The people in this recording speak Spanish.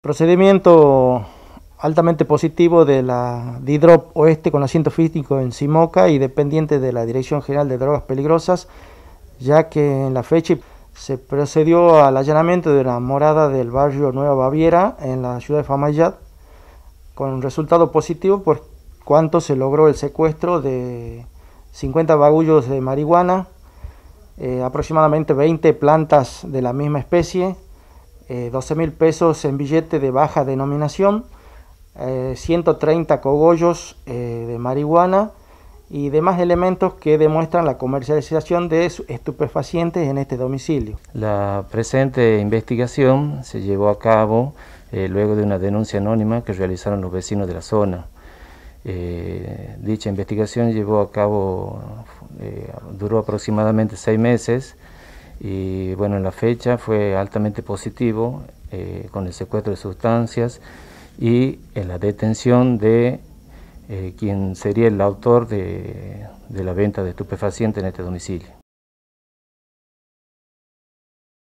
Procedimiento altamente positivo de la DIDROP Oeste con asiento físico en Simoca y dependiente de la Dirección General de Drogas Peligrosas, ya que en la fecha se procedió al allanamiento de la morada del barrio Nueva Baviera en la ciudad de Famayat, con resultado positivo por cuanto se logró el secuestro de 50 bagullos de marihuana, eh, aproximadamente 20 plantas de la misma especie, eh, 12 mil pesos en billete de baja denominación, 130 eh, cogollos eh, de marihuana y demás elementos que demuestran la comercialización de estupefacientes en este domicilio. La presente investigación se llevó a cabo eh, luego de una denuncia anónima que realizaron los vecinos de la zona. dicha investigación llevó a cabo, duró aproximadamente seis meses, y bueno, en la fecha fue altamente positivo eh, con el secuestro de sustancias y en la detención de eh, quien sería el autor de, de la venta de estupefacientes en este domicilio.